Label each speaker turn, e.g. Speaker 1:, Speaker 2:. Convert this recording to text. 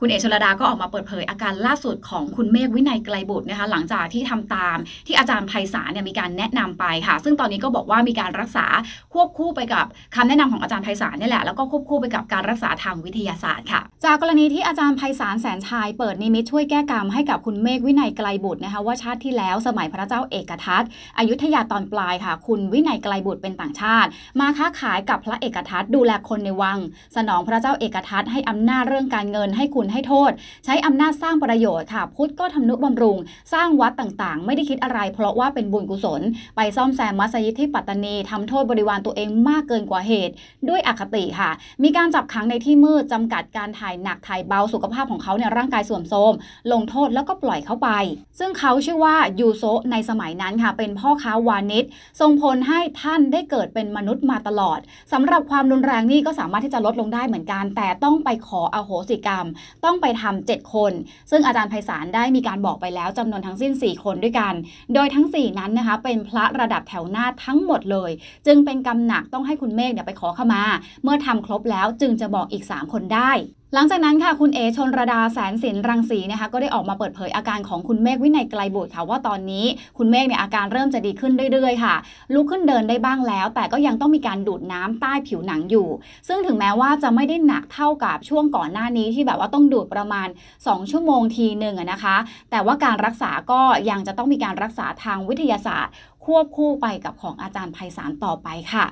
Speaker 1: คุณเอชลดาก็ออกมาเปิดเผยอาการล่าสุดของคุณเมฆวินัยไกลบุตรนะคะหลังจากที่ทำตามที่อาจารย์ไพศาลเนี่ยมีการแนะนำไปค่ะซึ่งตอนนี้ก็บอกว่ามีการรักษาควบคู่ไปกับคำแนะนำของอาจารย์ไพศาลนี่แหละแล้วก็ควบคู่ไปกับการรักษาทางวิทยาศาสตร์ค่ะ จากกรณีที่อาจารย์ไพศาลแสนชัยเปิดนิมิตช่วยแก้กรรมให้กับคุณเมฆวินัยไกลบุตรนะคะว่าชาติที่แล้วสมัยพระเจ้าเอกทั์อยุธยาตอนปลายค่ะ คุณวินัยไกลบุตรเป็นต่างชาติ มาค้าขายกับพระเอกทั์ดูแลคนในวัง สนองพระเจ้าเอกทั์ให้อำนาจเรื่องการเงินให้คุณให้โทษใช้อำนาจสร้างประโยชน์ค่ะ พุทธก็ทำนุบำรุง สร้างวัดต่างๆ ไม่ได้คิดอะไรเพราะว่าเป็นบุญกุศล ไปซ่อมแซมมัสยิดที่ปัตตานี ทำโทษบริวารตัวเองมากเกินกว่าเหตุ ด้วยอคติค่ะ มีการจับขังในที่มืดจำกัดการถ่ายหนักถ่ายเบา สุขภาพของเขาเนี่ย ร่างกายส่วนโทรมลงโทษแล้วก็ปล่อยเขาไป ซึ่งเขาชื่อว่ายูโซในสมัยนั้นค่ะเป็นพ่อค้าวานิชทรงผลให้ท่านได้เกิดเป็นมนุษย์มาตลอด สำหรับความรุนแรงนี่ก็สามารถที่จะลดลงได้เหมือนกันแต่ต้องไปขออโหสิกรรมต้องไปทำ 7 คน ซึ่งอาจารย์ไพศาลได้มีการบอกไปแล้วจำนวนทั้งสิ้น 4 คนด้วยกัน โดยทั้ง 4 นั้นนะคะเป็นพระระดับแถวหน้าทั้งหมดเลย จึงเป็นกำหนักต้องให้คุณเมฆเนี่ยไปขอเข้ามา เมื่อทำครบแล้วจึงจะบอกอีก 3 คนได้หลังจากนั้นค่ะ คุณเอชนระดาแสนสินรังสีนะคะ ก็ได้ออกมาเปิดเผยอาการของคุณเมฆวินัยไกลบุตรค่ะว่าตอนนี้คุณเมฆเนี่ยอาการเริ่มจะดีขึ้นเรื่อยๆ ค่ะลุกขึ้นเดินได้บ้างแล้ว แต่ก็ยังต้องมีการดูดน้ำใต้ผิวหนังอยู่ ซึ่งถึงแม้ว่าจะไม่ได้หนักเท่ากับช่วงก่อนหน้านี้ที่แบบว่าต้องดูดประมาณ 2 ชั่วโมงทีหนึ่งนะคะแต่ว่าการรักษาก็ยังจะต้องมีการรักษาทางวิทยาศาสตร์ ควบคู่ไปกับของอาจารย์ไพศาลต่อไปค่ะ